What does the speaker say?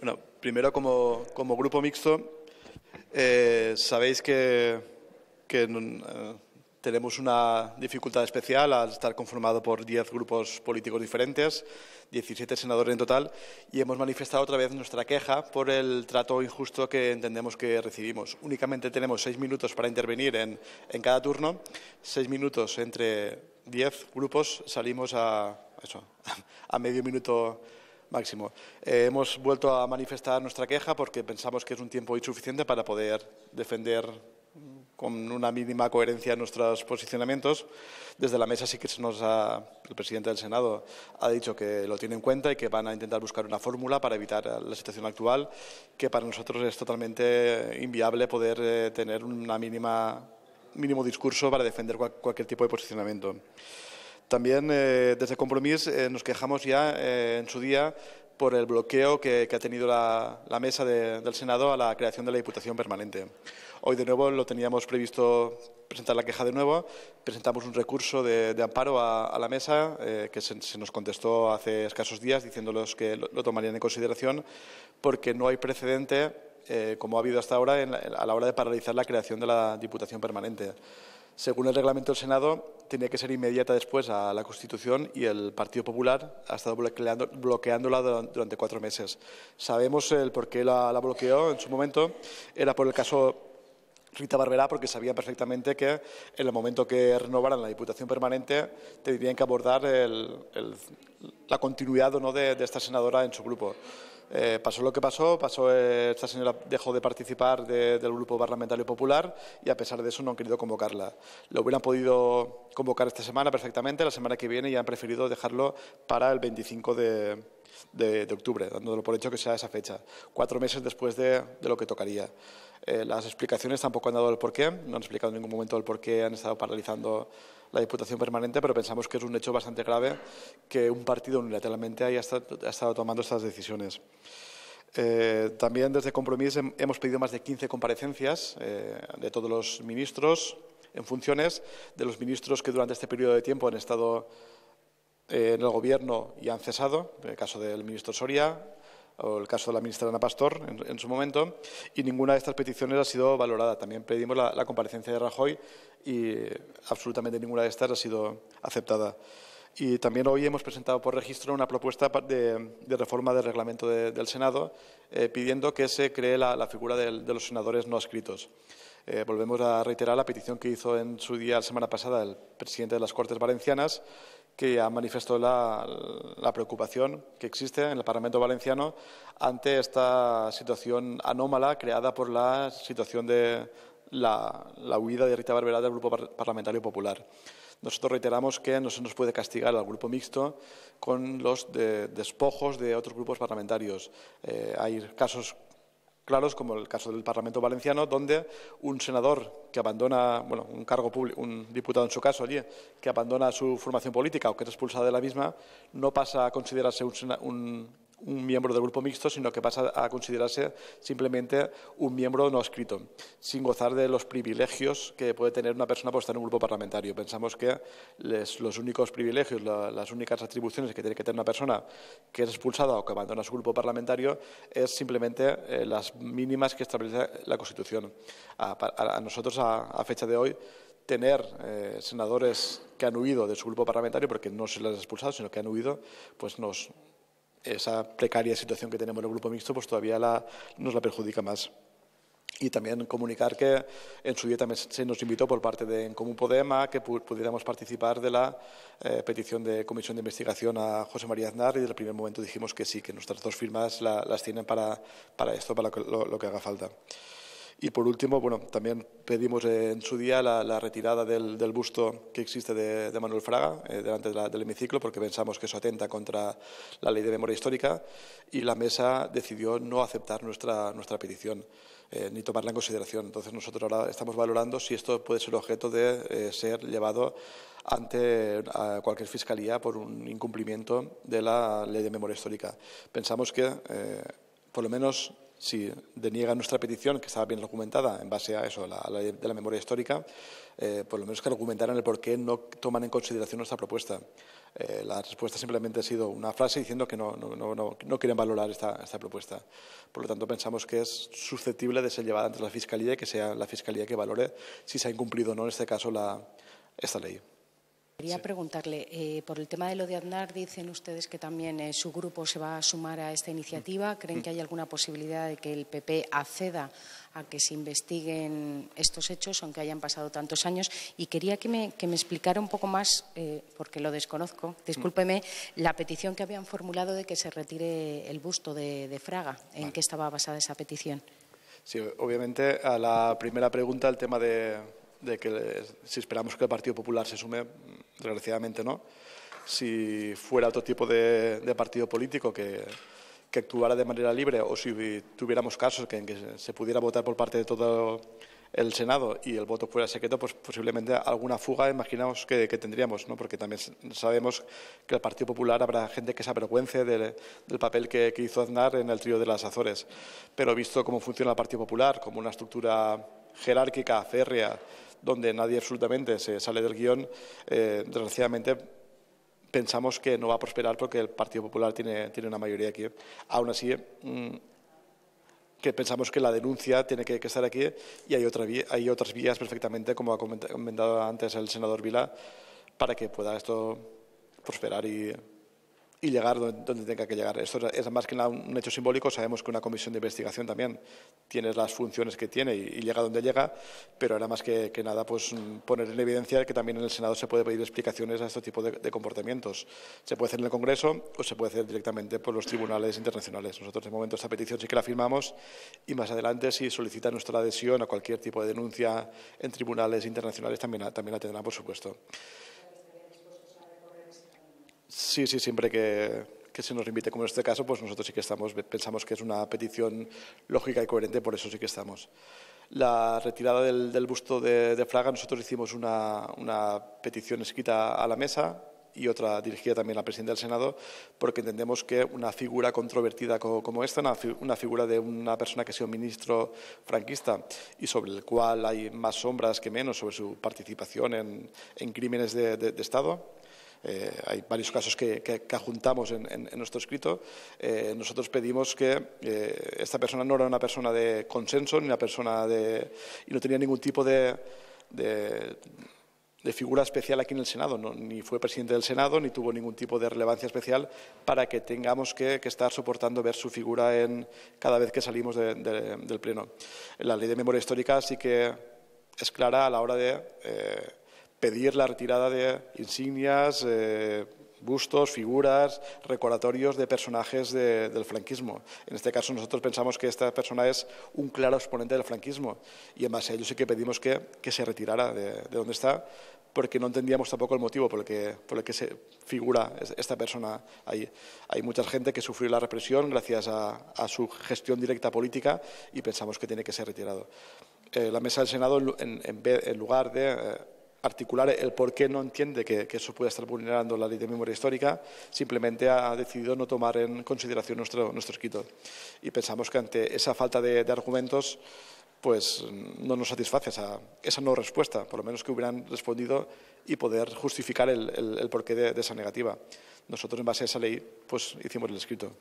Bueno, primero como, grupo mixto, eh, sabéis que, eh, tenemos una dificultad especial al estar conformado por 10 grupos políticos diferentes, 17 senadores en total, y hemos manifestado otra vez nuestra queja por el trato injusto que entendemos que recibimos. Únicamente tenemos seis minutos para intervenir en, cada turno, seis minutos entre diez grupos, salimos a medio minuto máximo. Eh, hemos vuelto a manifestar nuestra queja porque pensamos que es un tiempo insuficiente para poder defender con una mínima coherencia nuestros posicionamientos. Desde la mesa sí que nos el presidente del Senado ha dicho que lo tiene en cuenta y que van a intentar buscar una fórmula para evitar la situación actual, que para nosotros es totalmente inviable poder eh, tener un mínimo discurso para defender cualquier tipo de posicionamiento. También eh, desde Compromís eh, nos quejamos ya eh, en su día por el bloqueo que, ha tenido la, mesa del Senado a la creación de la Diputación Permanente. Hoy de nuevo lo teníamos previsto presentar la queja de nuevo. Presentamos un recurso de, amparo a, la mesa que se, nos contestó hace escasos días diciéndolos que lo, tomarían en consideración porque no hay precedente, como ha habido hasta ahora, a la hora de paralizar la creación de la Diputación Permanente. Según el reglamento del Senado, tenía que ser inmediata después a la Constitución y el Partido Popular ha estado bloqueándola durante cuatro meses. Sabemos el por la, bloqueó en su momento. Era por el caso Rita Barberá porque sabían perfectamente que en el momento que renovaran la Diputación Permanente tendrían que abordar la continuidad o no de esta senadora en su grupo. Eh, pasó lo que pasó, pasó eh, esta señora dejó de participar del Grupo Parlamentario Popular y a pesar de eso no han querido convocarla. Lo hubieran podido convocar esta semana perfectamente, la semana que viene, y han preferido dejarlo para el 25 de, de, octubre, dándolo por hecho que sea esa fecha, cuatro meses después de, lo que tocaría. Eh, las explicaciones tampoco han dado el porqué, no han explicado en ningún momento el porqué han estado paralizando la Diputación Permanente, pero pensamos que es un hecho bastante grave que un partido unilateralmente haya estado, tomando estas decisiones. Eh, también desde Compromís hemos pedido más de 15 comparecencias eh, de todos los ministros en funciones, de los ministros que durante este periodo de tiempo han estado en el Gobierno y han cesado, en el caso del ministro Soria o el caso de la ministra Ana Pastor en, su momento, y ninguna de estas peticiones ha sido valorada. También pedimos la, comparecencia de Rajoy y absolutamente ninguna de estas ha sido aceptada. Y también hoy hemos presentado por registro una propuesta de, reforma del reglamento del Senado eh, pidiendo que se cree la, figura de, los senadores no escritos. Eh, volvemos a reiterar la petición que hizo en su día la semana pasada el presidente de las Cortes Valencianas que ha manifestado la, preocupación que existe en el Parlamento valenciano ante esta situación anómala creada por la situación de la, la huida de Rita Barberá del Grupo Parlamentario Popular. Nosotros reiteramos que no se nos puede castigar al grupo mixto con los despojos de otros grupos parlamentarios. Eh, hay casos claros, como el caso del Parlamento valenciano, donde un senador que abandona, bueno, un cargo público, un diputado en su caso allí, que abandona su formación política o que es expulsado de la misma, no pasa a considerarse un un miembro del grupo mixto, sino que pasa a considerarse simplemente un miembro no escrito, sin gozar de los privilegios que puede tener una persona por estar en un grupo parlamentario. Pensamos que los únicos privilegios, las únicas atribuciones que tiene que tener una persona que es expulsada o que abandona su grupo parlamentario es simplemente eh, las mínimas que establece la Constitución. A, nosotros, a, fecha de hoy, tener eh, senadores que han huido de su grupo parlamentario porque no se les ha expulsado, sino que han huido, pues nos, esa precaria situación que tenemos en el grupo mixto, pues todavía nos la perjudica más. Y también comunicar que en su día también se nos invitó por parte de En Común Podema que pudiéramos participar de la eh, petición de comisión de investigación a José María Aznar y desde el primer momento dijimos que sí, que nuestras dos firmas las tienen para, para esto, para lo que haga falta. Y por último, bueno, también pedimos en su día la, retirada del, busto que existe de, Manuel Fraga eh, delante la, del hemiciclo porque pensamos que eso atenta contra la ley de memoria histórica y la mesa decidió no aceptar nuestra, nuestra petición. Eh, ni tomarla en consideración. Entonces nosotros ahora estamos valorando si esto puede ser objeto de eh, ser llevado ante a cualquier fiscalía por un incumplimiento de la ley de memoria histórica. Pensamos que, por lo menos si deniega nuestra petición, que estaba bien documentada en base a eso, a la, ley de la memoria histórica, eh, por lo menos que argumentaran el por qué no toman en consideración nuestra propuesta. Eh, la respuesta simplemente ha sido una frase diciendo que no, quieren valorar esta, propuesta. Por lo tanto, pensamos que es susceptible de ser llevada ante la Fiscalía y que sea la Fiscalía que valore si se ha incumplido o no, en este caso, esta ley. Quería preguntarle, eh, por el tema de lo de Aznar, dicen ustedes que también eh, su grupo se va a sumar a esta iniciativa. Mm. ¿Creen mm. que hay alguna posibilidad de que el PP acceda a que se investiguen estos hechos, aunque hayan pasado tantos años? Y quería que me, explicara un poco más, eh, porque lo desconozco, mm. discúlpeme, la petición que habían formulado de que se retire el busto de, Fraga. ¿En qué estaba basada esa petición? Sí, obviamente a la primera pregunta, el tema de, de que si esperamos que el Partido Popular se sume, desgraciadamente no. Si fuera otro tipo de, partido político que, actuara de manera libre o si tuviéramos casos que, en que se pudiera votar por parte de todo el Senado y el voto fuera secreto, pues posiblemente alguna fuga, imaginamos que, tendríamos, ¿no? porque también sabemos que el Partido Popular habrá gente que se avergüence del, papel que, que, hizo Aznar en el trío de las Azores. Pero visto cómo funciona el Partido Popular, como una estructura jerárquica, férrea, donde nadie absolutamente se sale del guión, eh, desgraciadamente pensamos que no va a prosperar porque el Partido Popular tiene, tiene una mayoría aquí. Aún así, mm, que pensamos que la denuncia tiene que, que estar aquí y hay, otra, hay otras vías perfectamente, como ha comentado antes el senador Vila, para que pueda esto prosperar y y llegar donde tenga que llegar. Esto es más que un hecho simbólico. Sabemos que una comisión de investigación también tiene las funciones que tiene y, llega donde llega, pero era más que, nada pues, mm, poner en evidencia que también en el Senado se puede pedir explicaciones a este tipo de, comportamientos. Se puede hacer en el Congreso o se puede hacer directamente por los tribunales internacionales. Nosotros, de momento, esta petición sí que la firmamos y más adelante, si solicita nuestra adhesión a cualquier tipo de denuncia en tribunales internacionales, también, también la tendrá, por supuesto. Sí, sí, siempre que, se nos invite, como en este caso, pues nosotros sí que estamos, pensamos que es una petición lógica y coherente, por eso sí que estamos. La retirada del, busto de, Fraga, nosotros hicimos una, petición escrita a la mesa y otra dirigida también a la presidenta del Senado, porque entendemos que una figura controvertida como, esta, una, figura de una persona que ha sido ministro franquista y sobre el cual hay más sombras que menos sobre su participación en, crímenes de Estado, eh, hay varios casos que, que, juntamos en, nuestro escrito, eh, nosotros pedimos que eh, esta persona no era una persona de consenso ni una persona de... y no tenía ningún tipo de, de figura especial aquí en el Senado. ni fue presidente del Senado, ni tuvo ningún tipo de relevancia especial para que tengamos que, estar soportando ver su figura en, cada vez que salimos del Pleno. La ley de memoria histórica sí que es clara a la hora de pedir la retirada de insignias, eh, bustos, figuras, recordatorios de personajes del franquismo. En este caso nosotros pensamos que esta persona es un claro exponente del franquismo y en base a ello sí que pedimos que, que se retirara de, de, donde está porque no entendíamos tampoco el motivo por el que, por el que se figura esta persona ahí. Hay mucha gente que sufrió la represión gracias a, su gestión directa política y pensamos que tiene que ser retirado. Eh, la mesa del Senado, en, en, lugar de eh, articular el por qué no entiende que, eso pueda estar vulnerando la ley de memoria histórica, simplemente ha decidido no tomar en consideración nuestro, escrito. Y pensamos que ante esa falta de, argumentos, pues no nos satisface esa, no respuesta, por lo menos que hubieran respondido y poder justificar el, porqué de, de, esa negativa. Nosotros, en base a esa ley, pues hicimos el escrito.